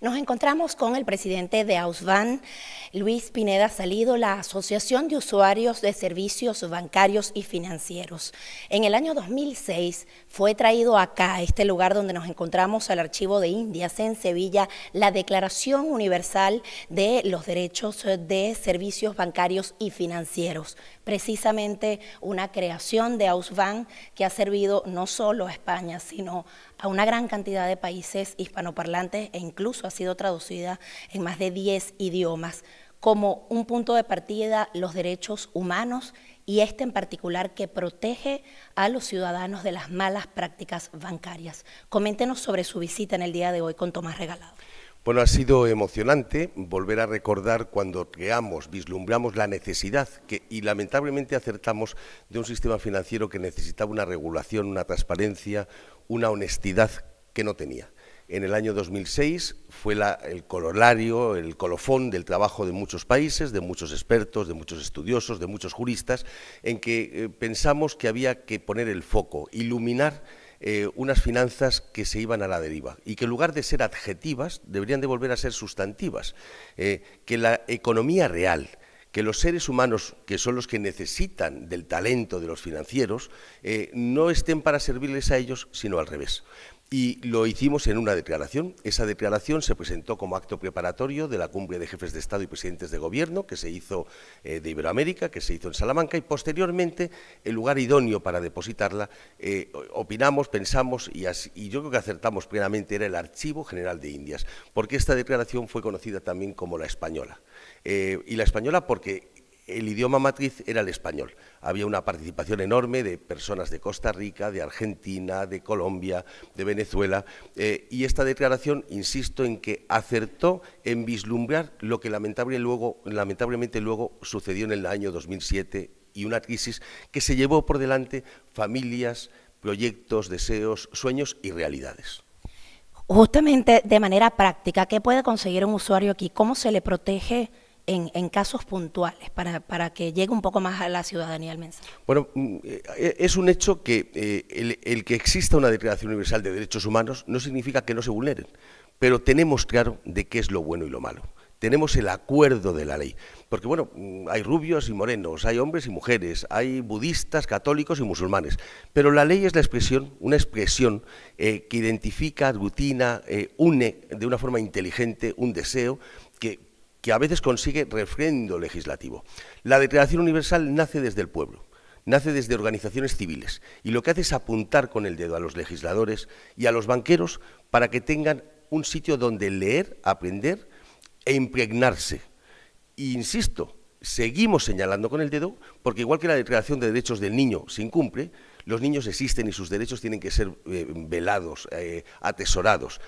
Nos encontramos con el presidente de AUSBAN, Luis Pineda Salido, la Asociación de Usuarios de Servicios Bancarios y Financieros. En el año 2006 fue traído acá, a este lugar donde nos encontramos, al Archivo de Indias en Sevilla, la Declaración Universal de los Derechos de Servicios Bancarios y Financieros. Precisamente una creación de AUSBAN que ha servido no solo a España, sino a una gran cantidad de países hispanoparlantes e incluso a ha sido traducida en más de 10 idiomas como un punto de partida los derechos humanos y este en particular que protege a los ciudadanos de las malas prácticas bancarias. Coméntenos sobre su visita en el día de hoy con Tomás Regalado. Bueno, ha sido emocionante volver a recordar cuando creamos, vislumbramos la necesidad que, y lamentablemente acertamos de un sistema financiero que necesitaba una regulación, una transparencia, una honestidad que no tenía. En el año 2006 fue el corolario, el colofón del trabajo de muchos países, de muchos expertos, de muchos estudiosos, de muchos juristas, en que eh, pensamos que había que poner el foco, iluminar eh, unas finanzas que se iban a la deriva y que en lugar de ser adjetivas deberían de volver a ser sustantivas, eh, que la economía real, que los seres humanos, que son los que necesitan del talento de los financieros, no estén para servirles a ellos, sino al revés y lo hicimos en una declaración. Esa declaración se presentó como acto preparatorio de la cumbre de jefes de Estado y presidentes de Gobierno que se hizo eh, de Iberoamérica, que se hizo en Salamanca y posteriormente el lugar idóneo para depositarla, eh, opinamos, pensamos y, yo creo que acertamos plenamente era el Archivo General de Indias, porque esta declaración fue conocida también como la española. Eh, y la española porque el idioma matriz era el español. Había una participación enorme de personas de Costa Rica, de Argentina, de Colombia, de Venezuela, eh, y esta declaración, insisto, en que acertó en vislumbrar lo que luego, lamentablemente luego sucedió en el año 2007 y una crisis que se llevó por delante familias, proyectos, deseos, sueños y realidades. Justamente de manera práctica, ¿qué puede conseguir un usuario aquí? ¿Cómo se le protege? en, casos puntuales para, que llegue un poco más a la ciudadanía el mensaje? Bueno, mm, eh, eh, es un hecho que eh, el, que exista una Declaración Universal de Derechos Humanos no significa que no se vulneren, pero tenemos claro de qué es lo bueno y lo malo tenemos el acuerdo de la ley. Porque bueno, mm, hay rubios y morenos, hay hombres y mujeres, hay budistas, católicos y musulmanes. Pero la ley es la expresión, una expresión que identifica, aglutina, une de una forma inteligente un deseo que que a veces consigue refrendo legislativo. La Declaración Universal nace desde el pueblo, nace desde organizaciones civiles y lo que hace es apuntar con el dedo a los legisladores y a los banqueros para que tengan un sitio donde leer, aprender e impregnarse. insisto, seguimos señalando con el dedo porque igual que la Declaración de Derechos del Niño se incumple, los niños existen y sus derechos tienen que ser eh, velados, eh, atesorados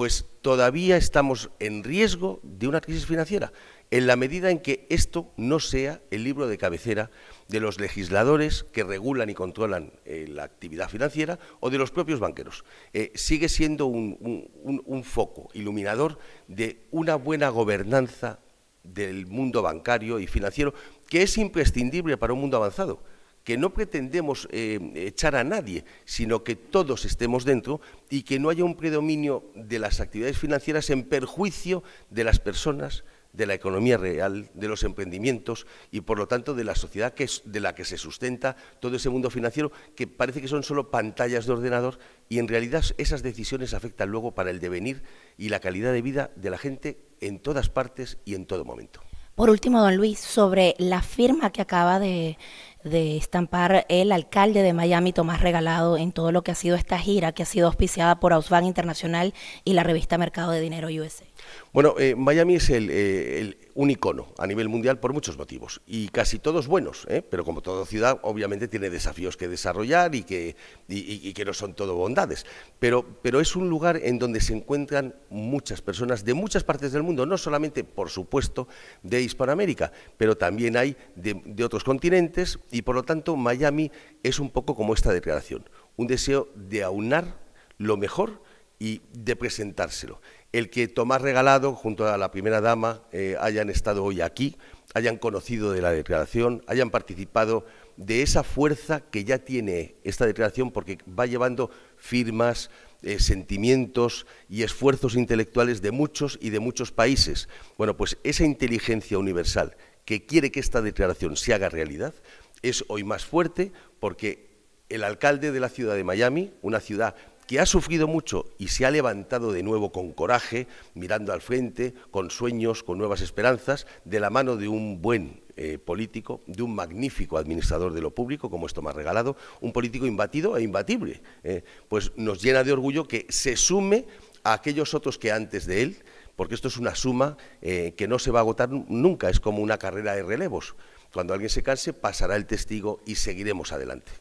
pues todavía estamos en riesgo de una crisis financiera, en la medida en que esto no sea el libro de cabecera de los legisladores que regulan y controlan eh, la actividad financiera o de los propios banqueros. Eh, sigue siendo un foco iluminador de una buena gobernanza del mundo bancario y financiero que es imprescindible para un mundo avanzado que no pretendemos eh, echar a nadie, sino que todos estemos dentro y que no haya un predominio de las actividades financieras en perjuicio de las personas, de la economía real, de los emprendimientos y, por lo tanto, de la sociedad de la que se sustenta todo ese mundo financiero, que parece que son solo pantallas de ordenador y, en realidad, esas decisiones afectan luego para el devenir y la calidad de vida de la gente en todas partes y en todo momento. Por último, don Luis, sobre la firma que acaba de, estampar el alcalde de Miami, Tomás Regalado, en todo lo que ha sido esta gira que ha sido auspiciada por Ausbank Internacional y la revista Mercado de Dinero USA. Bueno, eh, Miami es eh, el, un icono a nivel mundial por muchos motivos y casi todos buenos, ¿eh? pero como toda ciudad obviamente tiene desafíos que desarrollar y que, y, que no son todo bondades, pero, es un lugar en donde se encuentran muchas personas de muchas partes del mundo, no solamente por supuesto de Hispanoamérica, pero también hay de otros continentes y por lo tanto Miami es un poco como esta declaración, un deseo de aunar lo mejor, y de presentárselo. El que Tomás Regalado, junto a la primera dama, eh, hayan estado hoy aquí, hayan conocido de la declaración, hayan participado de esa fuerza que ya tiene esta declaración porque va llevando firmas, eh, sentimientos y esfuerzos intelectuales de muchos y de muchos países. Bueno, pues esa inteligencia universal que quiere que esta declaración se haga realidad es hoy más fuerte porque el alcalde de la ciudad de Miami, una ciudad que ha sufrido mucho y se ha levantado de nuevo con coraje, mirando al frente, con sueños, con nuevas esperanzas, de la mano de un buen eh, político, de un magnífico administrador de lo público, como esto me ha regalado, un político imbatido e imbatible. Eh. pues nos llena de orgullo que se sume a aquellos otros que antes de él, porque esto es una suma eh, que no se va a agotar nunca, es como una carrera de relevos. Cuando alguien se canse, pasará el testigo y seguiremos adelante.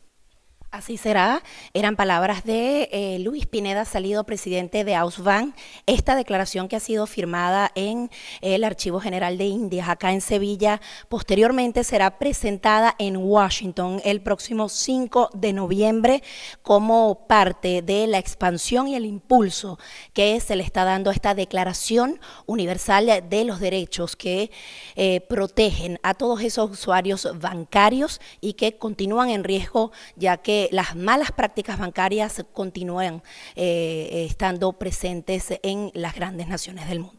Así será. Eran palabras de eh, Luis Pineda, salido presidente de Ausban. Esta declaración que ha sido firmada en eh, el Archivo General de Indias, acá en Sevilla, posteriormente será presentada en Washington el próximo 5 de noviembre como parte de la expansión y el impulso que se le está dando a esta Declaración Universal de los Derechos que eh, protegen a todos esos usuarios bancarios y que continúan en riesgo ya que las malas prácticas bancarias continúan eh, estando presentes en las grandes naciones del mundo.